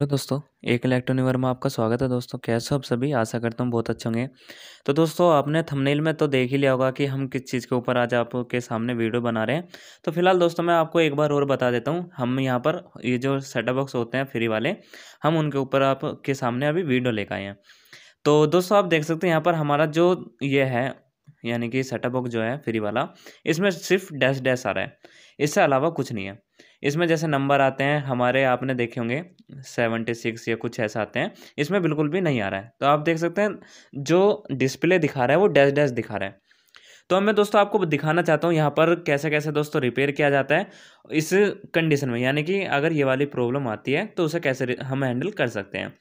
hello दोस्तों एक इलेक्ट्रॉनिवर में आपका स्वागत है दोस्तों कैसे हो आप सभी आशा करता हूँ बहुत अच्छे होंगे तो दोस्तों आपने थंबनेल में तो देख ही लिया होगा कि हम किस चीज़ के ऊपर आज आपके सामने वीडियो बना रहे हैं तो फिलहाल दोस्तों मैं आपको एक बार और बता देता हूँ हम यहाँ पर ये जो सेटअप बॉक्स होते हैं फ्री वाले हम उनके ऊपर आपके सामने अभी वीडियो लेकर आए हैं तो दोस्तों आप देख सकते हैं यहाँ पर हमारा जो ये है यानी कि सेटअप बॉक्स जो है फ्री वाला इसमें सिर्फ डैश डैश आ रहा है इससे अलावा कुछ नहीं है इसमें जैसे नंबर आते हैं हमारे आपने देखे होंगे सेवेंटी सिक्स या कुछ ऐसा आते हैं इसमें बिल्कुल भी नहीं आ रहा है तो आप देख सकते हैं जो डिस्प्ले दिखा रहा है वो डैश डैश दिखा रहा है तो मैं दोस्तों आपको दिखाना चाहता हूँ यहाँ पर कैसे कैसे दोस्तों रिपेयर किया जाता है इस कंडीशन में यानी कि अगर ये वाली प्रॉब्लम आती है तो उसे कैसे हम हैंडल कर सकते हैं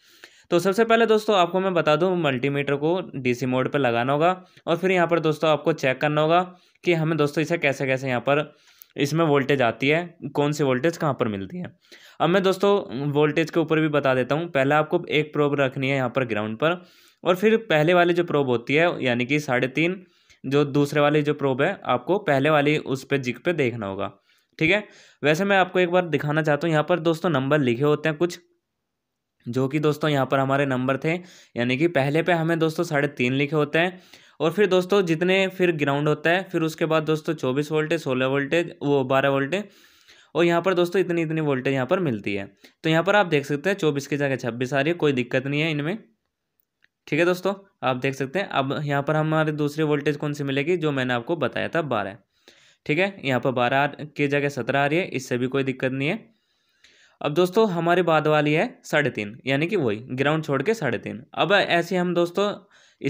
तो सबसे पहले दोस्तों आपको मैं बता दूं मल्टीमीटर को डीसी मोड पर लगाना होगा और फिर यहाँ पर दोस्तों आपको चेक करना होगा कि हमें दोस्तों इसे कैसे कैसे यहाँ पर इसमें वोल्टेज आती है कौन सी वोल्टेज कहाँ पर मिलती है अब मैं दोस्तों वोल्टेज के ऊपर भी बता देता हूँ पहले आपको एक प्रोब रखनी है यहाँ पर ग्राउंड पर और फिर पहले वाली जो प्रोब होती है यानी कि साढ़े तीन जो दूसरे वाली जो प्रोब है आपको पहले वाली उस पर जिक पे देखना होगा ठीक है वैसे मैं आपको एक बार दिखाना चाहता हूँ यहाँ पर दोस्तों नंबर लिखे होते हैं कुछ जो कि दोस्तों यहाँ पर हमारे नंबर थे यानी कि पहले पे हमें दोस्तों साढ़े तीन लिखे होते हैं और फिर दोस्तों जितने फिर ग्राउंड होता है फिर उसके बाद दोस्तों चौबीस वोल्टेज सोलह वोल्टेज वो बारह वोल्टेज और यहाँ पर दोस्तों इतनी इतनी वोल्टेज यहाँ पर मिलती है तो यहाँ पर आप देख सकते हैं चौबीस की जगह छब्बीस आ रही है कोई दिक्कत नहीं है इनमें ठीक है दोस्तों आप देख सकते हैं अब यहाँ पर हमारे दूसरी वोल्टेज कौन सी मिलेगी जो मैंने आपको बताया था बारह ठीक है यहाँ पर बारह की जगह सत्रह आ रही है इससे भी कोई दिक्कत नहीं है अब दोस्तों हमारे बाद वाली है साढ़े तीन यानी कि वही ग्राउंड छोड़ के साढ़े तीन अब ऐसे हम दोस्तों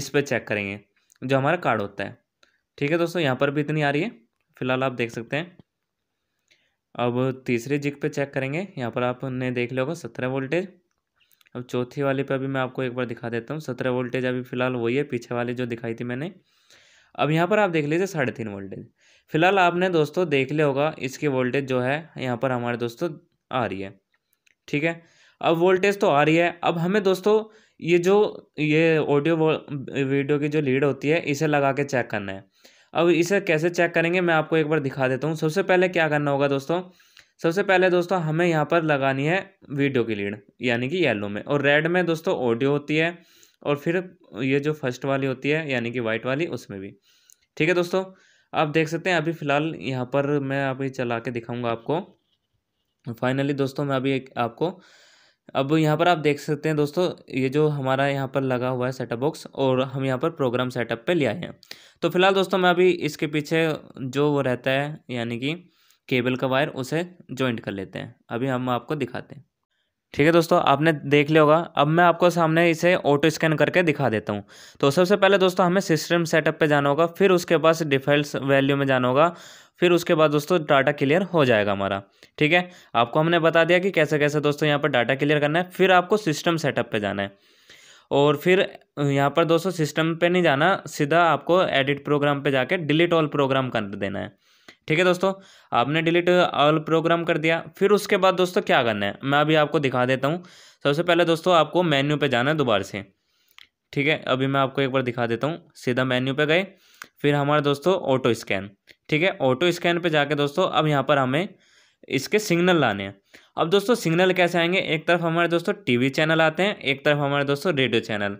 इस पर चेक करेंगे जो हमारा कार्ड होता है ठीक है दोस्तों यहाँ पर भी इतनी आ रही है फिलहाल आप देख सकते हैं अब तीसरे जिक पे चेक करेंगे यहाँ पर आपने देख लिया होगा सत्रह वोल्टेज अब चौथी वाले पे अभी मैं आपको एक बार दिखा देता हूँ सत्रह वोल्टेज अभी फ़िलहाल वही है पीछे वाली जो दिखाई थी मैंने अब यहाँ पर आप देख लीजिए साढ़े तीन वोल्टेज फिलहाल आपने दोस्तों देख लिया होगा इसकी वोल्टेज जो है यहाँ पर हमारे दोस्तों आ रही है ठीक है अब वोल्टेज तो आ रही है अब हमें दोस्तों ये जो ये ऑडियो वीडियो की जो लीड होती है इसे लगा के चेक करना है अब इसे कैसे चेक करेंगे मैं आपको एक बार दिखा देता हूँ सबसे पहले क्या करना होगा दोस्तों सबसे पहले दोस्तों हमें यहाँ पर लगानी है वीडियो की लीड यानी कि येलो में और रेड में दोस्तों ऑडियो होती है और फिर ये जो फर्स्ट वाली होती है यानी कि वाइट वाली उसमें भी ठीक है दोस्तों आप देख सकते हैं अभी फ़िलहाल यहाँ पर मैं अभी चला के दिखाऊंगा आपको फाइनली दोस्तों मैं अभी एक आपको अब यहाँ पर आप देख सकते हैं दोस्तों ये जो हमारा यहाँ पर लगा हुआ है सेटअप बॉक्स और हम यहाँ पर प्रोग्राम सेटअप पे ले आए हैं तो फिलहाल दोस्तों मैं अभी इसके पीछे जो वो रहता है यानी कि केबल का वायर उसे जॉइंट कर लेते हैं अभी हम आपको दिखाते हैं ठीक है दोस्तों आपने देख लिया होगा अब मैं आपको सामने इसे ऑटो स्कैन करके दिखा देता हूँ तो सबसे पहले दोस्तों हमें सिस्टम सेटअप पे जाना होगा फिर उसके पास डिफॉल्ट वैल्यू में जाना होगा फिर उसके बाद दोस्तों डाटा क्लियर हो जाएगा हमारा ठीक है आपको हमने बता दिया कि कैसे कैसे दोस्तों यहाँ पर डाटा क्लियर करना है फिर आपको सिस्टम सेटअप पर जाना है और फिर यहाँ पर दोस्तों सिस्टम पे नहीं जाना सीधा आपको एडिट प्रोग्राम पे जाके डिलीट ऑल प्रोग्राम कर देना है ठीक है दोस्तों आपने डिलीट ऑल प्रोग्राम कर दिया फिर उसके बाद दोस्तों क्या करना है मैं अभी आपको दिखा देता हूँ सबसे पहले दोस्तों आपको मेन्यू पे जाना है दोबारा से ठीक है अभी मैं आपको एक बार दिखा देता हूँ सीधा मेन्यू पे गए फिर हमारा दोस्तों ऑटो स्कैन ठीक है ऑटो स्कैन पे जाके दोस्तों अब यहाँ पर हमें इसके सिग्नल लाने हैं अब दोस्तों सिग्नल कैसे आएंगे एक तरफ हमारे दोस्तों टीवी चैनल आते हैं एक तरफ हमारे दोस्तों रेडियो चैनल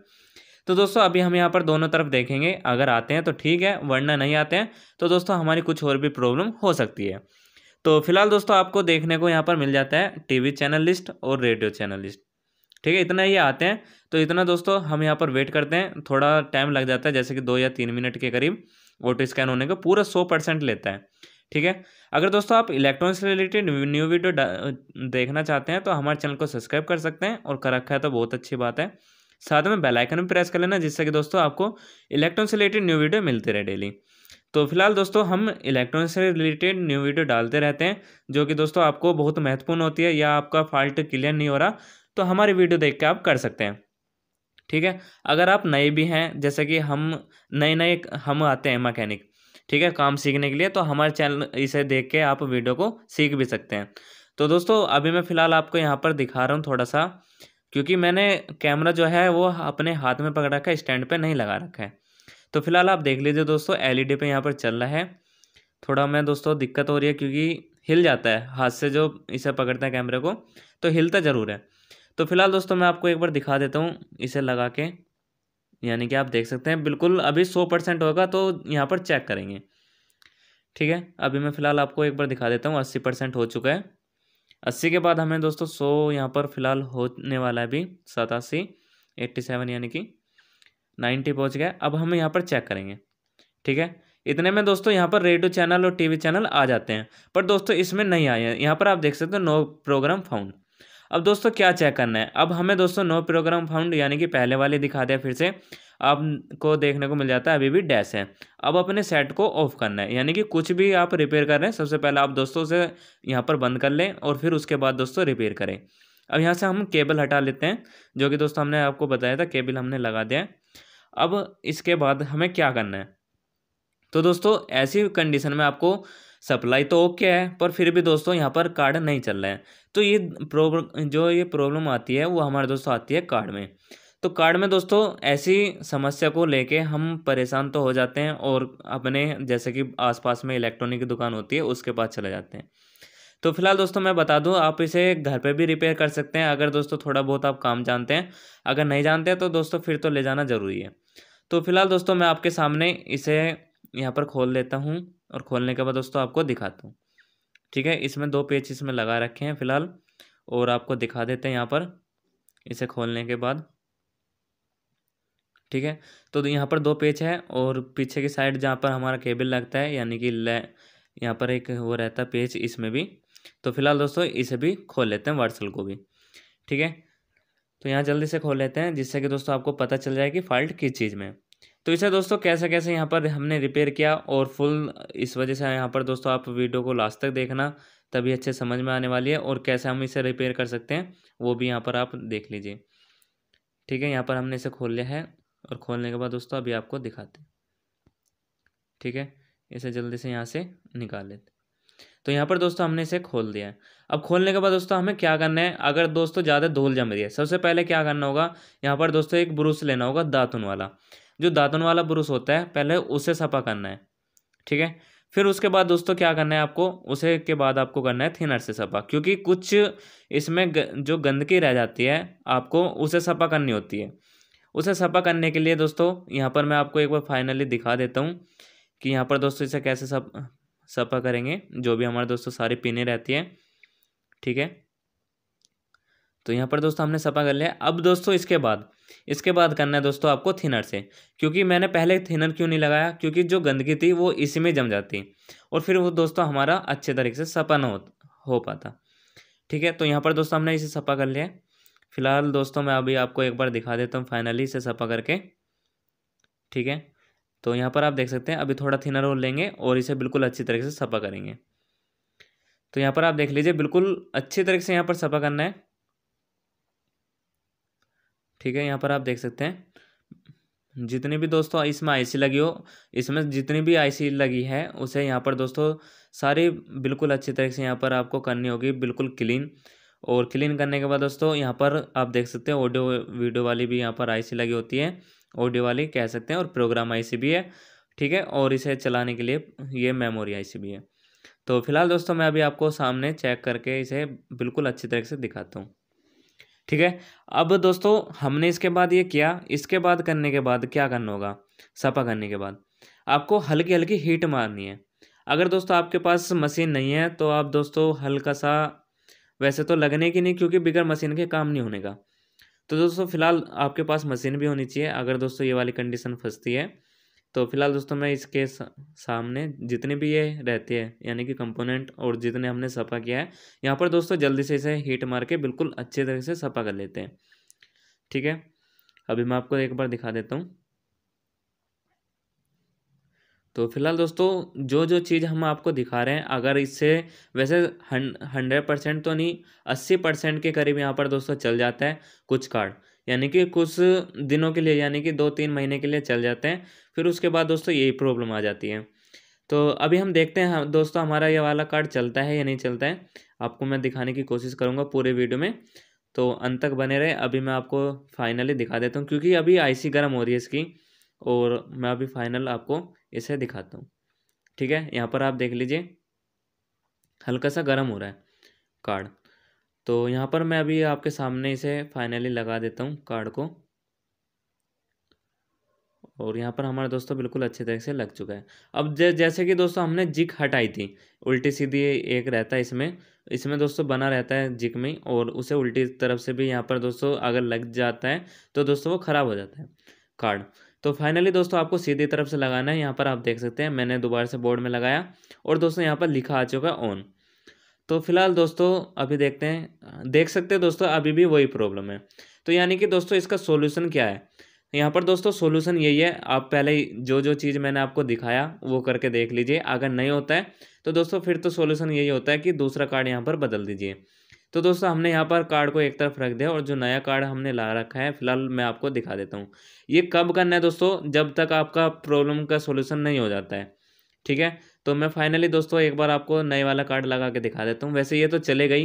तो दोस्तों अभी हम यहाँ पर दोनों तरफ देखेंगे अगर आते हैं तो ठीक है वरना नहीं आते हैं तो दोस्तों हमारी कुछ और भी प्रॉब्लम हो सकती है तो फिलहाल दोस्तों आपको देखने को यहाँ पर मिल जाता है टीवी चैनल लिस्ट और रेडियो चैनल लिस्ट ठीक है इतना ही आते हैं तो इतना दोस्तों हम यहाँ पर वेट करते हैं थोड़ा टाइम लग जाता है जैसे कि दो या तीन मिनट के करीब ऑटो स्कैन होने का पूरा सौ परसेंट लेता है ठीक है अगर दोस्तों आप इलेक्ट्रॉनिक्स से रिलेटेड न्यू वीडियो देखना चाहते हैं तो हमारे चैनल को सब्सक्राइब कर सकते हैं और कर रखा है तो बहुत अच्छी बात है साथ में बेल आइकन भी प्रेस कर लेना जिससे कि दोस्तों आपको इलेक्ट्रॉन से रिलेटेड न्यू वीडियो मिलती रहे डेली तो फिलहाल दोस्तों हम इलेक्ट्रॉनिक से रिलेटेड न्यू वीडियो डालते रहते हैं जो कि दोस्तों आपको बहुत महत्वपूर्ण होती है या आपका फॉल्ट क्लियर नहीं हो रहा तो हमारी वीडियो देख के आप कर सकते हैं ठीक है अगर आप नए भी हैं जैसे कि हम नए नए हम आते हैं मैकेनिक ठीक है काम सीखने के लिए तो हमारे चैनल इसे देख के आप वीडियो को सीख भी सकते हैं तो दोस्तों अभी मैं फ़िलहाल आपको यहाँ पर दिखा रहा हूँ थोड़ा सा क्योंकि मैंने कैमरा जो है वो अपने हाथ में पकड़ रखा है स्टैंड पे नहीं लगा रखा है तो फिलहाल आप देख लीजिए दोस्तों एलईडी e पे यहाँ पर चल रहा है थोड़ा मैं दोस्तों दिक्कत हो रही है क्योंकि हिल जाता है हाथ से जो इसे पकड़ता है कैमरे को तो हिलता ज़रूर है तो फिलहाल दोस्तों मैं आपको एक बार दिखा देता हूँ इसे लगा के यानी कि आप देख सकते हैं बिल्कुल अभी सौ परसेंट होगा तो यहाँ पर चेक करेंगे ठीक है अभी मैं फ़िलहाल आपको एक बार दिखा देता हूँ अस्सी परसेंट हो चुका है अस्सी के बाद हमें दोस्तों सौ यहाँ पर फिलहाल होने वाला है भी सतासी एट्टी सेवन यानी कि नाइन्टी पहुँच गया अब हम यहाँ पर चेक करेंगे ठीक है इतने में दोस्तों यहाँ पर रेडियो चैनल और टीवी चैनल आ जाते हैं पर दोस्तों इसमें नहीं आए हैं यहाँ पर आप देख सकते हो नो प्रोग्राम फाउंड अब दोस्तों क्या चेक करना है अब हमें दोस्तों नो प्रोग्राम फाउंड यानी कि पहले वाले दिखा दिया फिर से आपको देखने को मिल जाता है अभी भी डैश है अब अपने सेट को ऑफ करना है यानी कि कुछ भी आप रिपेयर कर रहे हैं सबसे पहले आप दोस्तों से यहाँ पर बंद कर लें और फिर उसके बाद दोस्तों रिपेयर करें अब यहाँ से हम केबल हटा लेते हैं जो कि दोस्तों हमने आपको बताया था केबल हमने लगा दिया है अब इसके बाद हमें क्या करना है तो दोस्तों ऐसी कंडीशन में आपको सप्लाई तो ओके है पर फिर भी दोस्तों यहाँ पर कार्ड नहीं चल रहे हैं तो ये प्रॉब्लम जो ये प्रॉब्लम आती है वो हमारे दोस्तों आती है कार्ड में तो कार्ड में दोस्तों ऐसी समस्या को लेके हम परेशान तो हो जाते हैं और अपने जैसे कि आसपास में इलेक्ट्रॉनिक की दुकान होती है उसके पास चले जाते हैं तो फिलहाल दोस्तों मैं बता दूं आप इसे घर पे भी रिपेयर कर सकते हैं अगर दोस्तों थोड़ा बहुत आप काम जानते हैं अगर नहीं जानते हैं तो दोस्तों फिर तो ले जाना ज़रूरी है तो फिलहाल दोस्तों मैं आपके सामने इसे यहाँ पर खोल लेता हूँ और खोलने के बाद दोस्तों आपको दिखाता हूँ ठीक है इसमें दो पेज इसमें लगा रखे हैं फ़िलहाल और आपको दिखा देते हैं यहाँ पर इसे खोलने के बाद ठीक है तो यहाँ पर दो पेज है और पीछे की साइड जहाँ पर हमारा केबल लगता है यानी कि ले यहाँ पर एक वो रहता है पेज इसमें भी तो फिलहाल दोस्तों इसे भी खोल लेते हैं वार्सल को भी ठीक है तो यहाँ जल्दी से खोल लेते हैं जिससे कि दोस्तों आपको पता चल जाए कि फॉल्ट किस चीज़ में तो इसे दोस्तों कैसे कैसे यहाँ पर हमने रिपेयर किया और फुल इस वजह से यहाँ पर दोस्तों आप वीडियो को लास्ट तक देखना तभी अच्छे समझ में आने वाली है और कैसे हम इसे रिपेयर कर सकते हैं वो भी यहाँ पर आप देख लीजिए ठीक है यहाँ पर हमने इसे खोल लिया है और खोलने के बाद दोस्तों अभी आपको दिखाते हैं ठीक है इसे जल्दी से यहाँ से निकाल लेते तो यहाँ पर दोस्तों हमने इसे खोल दिया है अब खोलने के बाद दोस्तों हमें क्या करना है अगर दोस्तों ज़्यादा धूल जम रही है सबसे पहले क्या करना होगा यहाँ पर दोस्तों एक ब्रूस लेना होगा दातुन वाला जो दातुन वाला ब्रुश होता है पहले उसे सफ़ा करना है ठीक है फिर उसके बाद दोस्तों क्या करना है आपको उसे के बाद आपको करना है थिनर से सफ़ा क्योंकि कुछ इसमें ग, जो गंदगी रह जाती है आपको उसे सफ़ा करनी होती है उसे सफ़ा करने के लिए दोस्तों यहाँ पर मैं आपको एक बार फाइनली दिखा देता हूँ कि यहाँ पर दोस्तों इसे कैसे सप सफ़ा करेंगे जो भी हमारे दोस्तों सारी पीने रहती है ठीक है तो यहाँ पर दोस्तों हमने सफ़ा कर लिया अब दोस्तों इसके बाद इसके बाद करना है दोस्तों आपको थिनर से क्योंकि मैंने पहले थिनर क्यों नहीं लगाया क्योंकि जो गंदगी थी वो इसी में जम जाती और फिर वो दोस्तों हमारा अच्छे तरीके से सपा ना हो, हो पाता ठीक है तो यहाँ पर दोस्तों हमने इसे सपा कर लिया फिलहाल दोस्तों मैं अभी आपको एक बार दिखा देता हूँ फाइनली इसे सपा करके ठीक है तो यहाँ पर आप देख सकते हैं अभी थोड़ा थिनर और लेंगे और इसे बिल्कुल अच्छी तरीके से सपा करेंगे तो यहाँ पर आप देख लीजिए बिल्कुल अच्छी तरीके से यहाँ पर सपा करना है ठीक है यहाँ पर आप देख सकते हैं जितनी भी दोस्तों इसमें आईसी लगी हो इसमें जितनी भी आईसी लगी है उसे यहाँ पर दोस्तों सारी बिल्कुल अच्छी तरह से यहाँ पर आपको करनी होगी बिल्कुल क्लीन और क्लीन करने के बाद दोस्तों यहाँ पर आप देख सकते हैं ऑडियो वीडियो वाली भी यहाँ पर आईसी लगी होती है ऑडियो वाली कह सकते हैं और प्रोग्राम आईसी भी है ठीक है और इसे चलाने के लिए ये मेमोरी आईसी भी है तो फिलहाल दोस्तों मैं अभी आपको सामने चेक करके इसे बिल्कुल अच्छी तरह से दिखाता हूँ ठीक है अब दोस्तों हमने इसके बाद ये किया इसके बाद करने के बाद क्या करना होगा सफ़ा करने के बाद आपको हल्की हल्की हीट मारनी है अगर दोस्तों आपके पास मशीन नहीं है तो आप दोस्तों हल्का सा वैसे तो लगने की नहीं क्योंकि बिगड़ मशीन के काम नहीं होने का तो दोस्तों फ़िलहाल आपके पास मशीन भी होनी चाहिए अगर दोस्तों ये वाली कंडीशन फंसती है तो फिलहाल दोस्तों मैं इसके सामने जितने भी ये रहते हैं यानी कि कंपोनेंट और जितने हमने सफ़ा किया है यहाँ पर दोस्तों जल्दी से इसे हीट मार के बिल्कुल अच्छे तरह से सफ़ा कर लेते हैं ठीक है अभी मैं आपको एक बार दिखा देता हूँ तो फिलहाल दोस्तों जो जो चीज़ हम आपको दिखा रहे हैं अगर इससे वैसे हंड्रेड परसेंट तो नहीं अस्सी परसेंट के करीब यहाँ पर दोस्तों चल जाता है कुछ कार्ड यानी कि कुछ दिनों के लिए यानी कि दो तीन महीने के लिए चल जाते हैं फिर उसके बाद दोस्तों यही प्रॉब्लम आ जाती है तो अभी हम देखते हैं हाँ, दोस्तों हमारा ये वाला कार्ड चलता है या नहीं चलता है आपको मैं दिखाने की कोशिश करूँगा पूरे वीडियो में तो अंत तक बने रहे अभी मैं आपको फाइनली दिखा देता हूँ क्योंकि अभी आईसी गर्म हो रही है इसकी और मैं अभी फाइनल आपको इसे दिखाता हूँ ठीक है यहाँ पर आप देख लीजिए हल्का सा गर्म हो रहा है कार्ड तो यहाँ पर मैं अभी आपके सामने इसे फाइनली लगा देता हूँ कार्ड को और यहाँ पर हमारे दोस्तों बिल्कुल अच्छे तरीके से लग चुका है अब जै, जैसे कि दोस्तों हमने जिक हटाई थी उल्टी सीधी एक रहता है इसमें इसमें दोस्तों बना रहता है जिक में और उसे उल्टी तरफ से भी यहाँ पर दोस्तों अगर लग जाता है तो दोस्तों वो ख़राब हो जाता है कार्ड तो फाइनली दोस्तों आपको सीधी तरफ से लगाना है यहाँ पर आप देख सकते हैं मैंने दोबारा से बोर्ड में लगाया और दोस्तों यहाँ पर लिखा आ चुका ऑन तो फिलहाल दोस्तों अभी देखते हैं देख सकते हैं दोस्तों अभी भी वही प्रॉब्लम है तो यानी कि दोस्तों इसका सोल्यूशन क्या है यहाँ पर दोस्तों सोल्यूशन यही है आप पहले जो जो चीज़ मैंने आपको दिखाया वो करके देख लीजिए अगर नहीं होता है तो दोस्तों फिर तो सोल्यूशन यही होता है कि दूसरा कार्ड यहाँ पर बदल दीजिए तो दोस्तों हमने यहाँ पर कार्ड को एक तरफ रख दिया और जो नया कार्ड हमने ला रखा है फिलहाल मैं आपको दिखा देता हूँ ये कब करना है दोस्तों जब तक आपका प्रॉब्लम का सोल्यूशन नहीं हो जाता है ठीक है तो मैं फाइनली दोस्तों एक बार आपको नए वाला कार्ड लगा के दिखा देता हूँ वैसे ये तो चले गई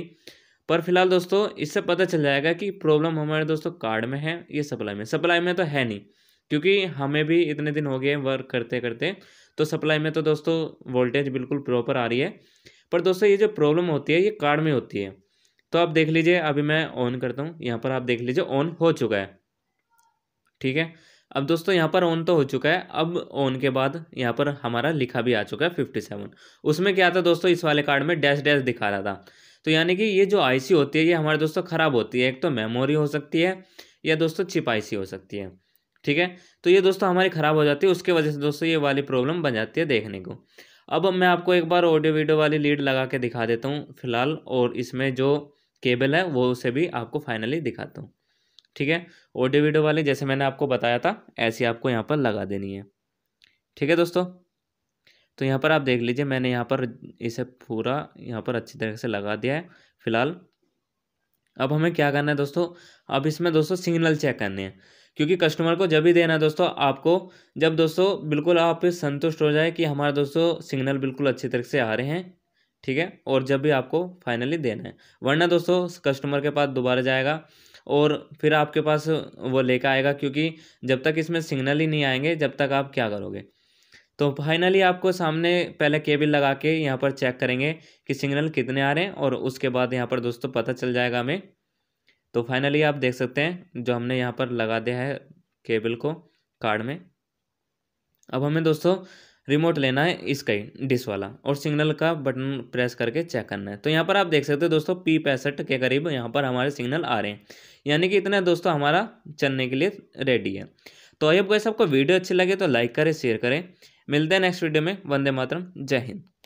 पर फिलहाल दोस्तों इससे पता चल जाएगा कि प्रॉब्लम हमारे दोस्तों कार्ड में है ये सप्लाई में सप्लाई में तो है नहीं क्योंकि हमें भी इतने दिन हो गए वर्क करते करते तो सप्लाई में तो दोस्तों वोल्टेज बिल्कुल प्रॉपर आ रही है पर दोस्तों ये जो प्रॉब्लम होती है ये कार्ड में होती है तो आप देख लीजिए अभी मैं ऑन करता हूँ यहाँ पर आप देख लीजिए ऑन हो चुका है ठीक है अब दोस्तों यहाँ पर ऑन तो हो चुका है अब ऑन के बाद यहाँ पर हमारा लिखा भी आ चुका है फिफ्टी सेवन उसमें क्या था दोस्तों इस वाले कार्ड में डैश डैश दिखा रहा था तो यानी कि ये जो आईसी होती है ये हमारे दोस्तों ख़राब होती है एक तो मेमोरी हो सकती है या दोस्तों चिप आईसी हो सकती है ठीक है तो ये दोस्तों हमारी ख़राब हो जाती है उसके वजह से दोस्तों ये वाली प्रॉब्लम बन जाती है देखने को अब मैं आपको एक बार ऑडियो वीडियो वाली लीड लगा के दिखा देता हूँ फिलहाल और इसमें जो केबल है वो उसे भी आपको फाइनली दिखाता हूँ ठीक है ऑडियो वीडियो वाले जैसे मैंने आपको बताया था ऐसी आपको यहाँ पर लगा देनी है ठीक है दोस्तों तो यहाँ पर आप देख लीजिए मैंने यहाँ पर इसे पूरा यहाँ पर अच्छी तरह से लगा दिया है फिलहाल अब हमें क्या करना है दोस्तों अब इसमें दोस्तों सिग्नल चेक करने हैं क्योंकि कस्टमर को जब भी देना है दोस्तों आपको जब दोस्तों बिल्कुल आप संतुष्ट हो जाए कि हमारे दोस्तों सिग्नल बिल्कुल अच्छी तरह से आ रहे हैं ठीक है और जब भी आपको फाइनली देना है वरना दोस्तों कस्टमर के पास दोबारा जाएगा और फिर आपके पास वो लेकर आएगा क्योंकि जब तक इसमें सिग्नल ही नहीं आएंगे जब तक आप क्या करोगे तो फाइनली आपको सामने पहले केबल लगा के यहाँ पर चेक करेंगे कि सिग्नल कितने आ रहे हैं और उसके बाद यहाँ पर दोस्तों पता चल जाएगा हमें तो फाइनली आप देख सकते हैं जो हमने यहाँ पर लगा दिया है केबल को कार्ड में अब हमें दोस्तों रिमोट लेना है इसका ही डिस वाला और सिग्नल का बटन प्रेस करके चेक करना है तो यहाँ पर आप देख सकते हो दोस्तों पी पैंसठ के करीब यहाँ पर हमारे सिग्नल आ रहे हैं यानी कि इतना दोस्तों हमारा चलने के लिए रेडी है तो अभी आपको सबको वीडियो अच्छी लगे तो लाइक करें शेयर करें मिलते हैं नेक्स्ट वीडियो में वंदे मातरम जय हिंद